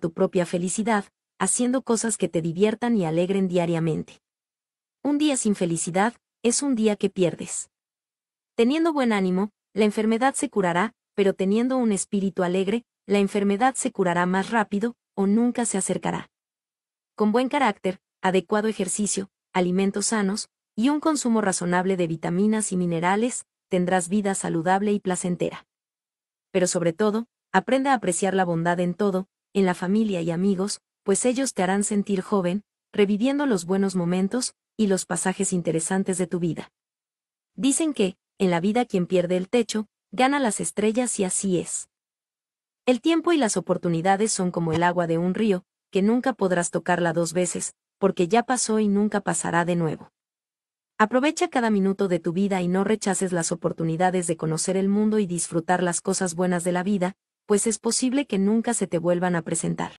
tu propia felicidad, haciendo cosas que te diviertan y alegren diariamente. Un día sin felicidad, es un día que pierdes. Teniendo buen ánimo, la enfermedad se curará, pero teniendo un espíritu alegre, la enfermedad se curará más rápido, o nunca se acercará. Con buen carácter, adecuado ejercicio, alimentos sanos, y un consumo razonable de vitaminas y minerales, tendrás vida saludable y placentera. Pero sobre todo, aprende a apreciar la bondad en todo, en la familia y amigos, pues ellos te harán sentir joven, reviviendo los buenos momentos y los pasajes interesantes de tu vida. Dicen que, en la vida quien pierde el techo, gana las estrellas y así es. El tiempo y las oportunidades son como el agua de un río, que nunca podrás tocarla dos veces, porque ya pasó y nunca pasará de nuevo. Aprovecha cada minuto de tu vida y no rechaces las oportunidades de conocer el mundo y disfrutar las cosas buenas de la vida, pues es posible que nunca se te vuelvan a presentar.